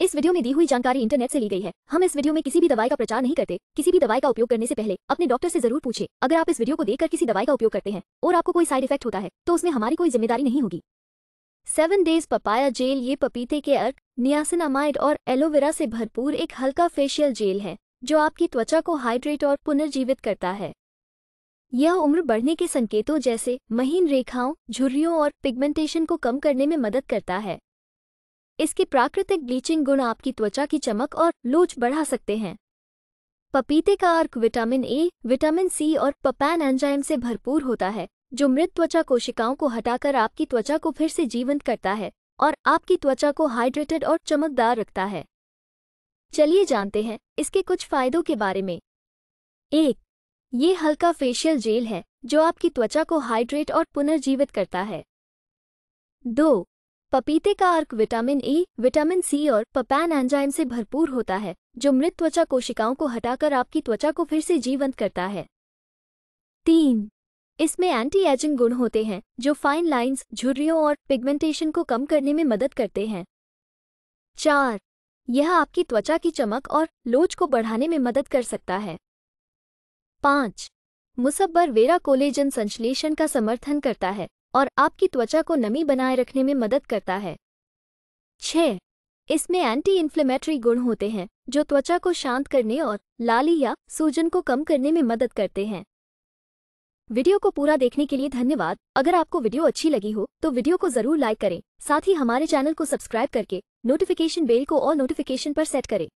इस वीडियो में दी हुई जानकारी इंटरनेट से ली गई है हम इस वीडियो में किसी भी दवाई का प्रचार नहीं करते किसी भी दवाई का उपयोग करने से पहले अपने डॉक्टर से जरूर पूछे अगर आप इस वीडियो को देखकर किसी दवाई का उपयोग करते हैं और आपको कोई साइड इफेक्ट होता है तो उसमें हमारी कोई जिम्मेदारी नहीं होगी सेवन डेज पपाया जेल ये पपीते के अर्क नियासिनामाइड और एलोवेरा से भरपूर एक हल्का फेशियल जेल है जो आपकी त्वचा को हाइड्रेट और पुनर्जीवित करता है यह उम्र बढ़ने के संकेतों जैसे महीन रेखाओं झुर्रियों और पिगमेंटेशन को कम करने में मदद करता है इसके प्राकृतिक ब्लीचिंग गुण आपकी त्वचा की चमक और लोच बढ़ा सकते हैं पपीते का अर्क विटामिन ए विटामिन सी और पपैन एंजाइम से भरपूर होता है जो मृत त्वचा कोशिकाओं को हटाकर आपकी त्वचा को फिर से जीवंत करता है और आपकी त्वचा को हाइड्रेटेड और चमकदार रखता है चलिए जानते हैं इसके कुछ फायदों के बारे में एक ये हल्का फेशियल जेल है जो आपकी त्वचा को हाइड्रेट और पुनर्जीवित करता है दो पपीते का अर्क vitamin E e, vitamin C और पपैन एंजाइम से भरपूर होता है जो मृत त्वचा कोशिकाओं को हटाकर आपकी त्वचा को फिर से जीवंत करता है तीन इसमें एंटी एजिंग गुण होते हैं जो फाइन लाइंस झुर्रियों और पिगमेंटेशन को कम करने में मदद करते हैं चार यह आपकी त्वचा की चमक और लोच को बढ़ाने में मदद कर सकता है पाँच मुसब्बर वेरा कोलेजन संश्लेषण का समर्थन करता है और आपकी त्वचा को नमी बनाए रखने में मदद करता है छ इसमें एंटी इन्फ्लेमेटरी गुण होते हैं जो त्वचा को शांत करने और लाली या सूजन को कम करने में मदद करते हैं वीडियो को पूरा देखने के लिए धन्यवाद अगर आपको वीडियो अच्छी लगी हो तो वीडियो को जरूर लाइक करें साथ ही हमारे चैनल को सब्सक्राइब करके नोटिफिकेशन बेल को और नोटिफिकेशन पर सेट करें